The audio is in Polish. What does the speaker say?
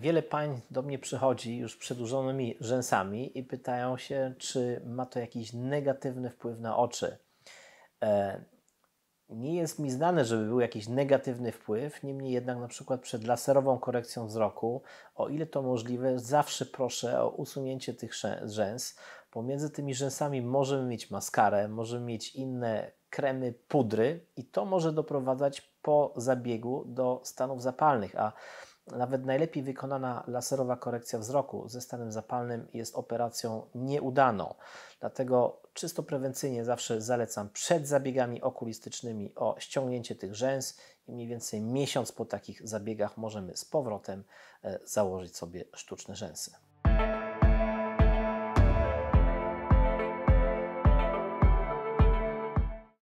wiele pań do mnie przychodzi już przedłużonymi rzęsami i pytają się, czy ma to jakiś negatywny wpływ na oczy. E, nie jest mi znane, żeby był jakiś negatywny wpływ, niemniej jednak na przykład przed laserową korekcją wzroku, o ile to możliwe, zawsze proszę o usunięcie tych rzęs. Pomiędzy tymi rzęsami możemy mieć maskarę, możemy mieć inne kremy, pudry i to może doprowadzać po zabiegu do stanów zapalnych, a nawet najlepiej wykonana laserowa korekcja wzroku ze stanem zapalnym jest operacją nieudaną. Dlatego czysto prewencyjnie zawsze zalecam przed zabiegami okulistycznymi o ściągnięcie tych rzęs i mniej więcej miesiąc po takich zabiegach możemy z powrotem e, założyć sobie sztuczne rzęsy.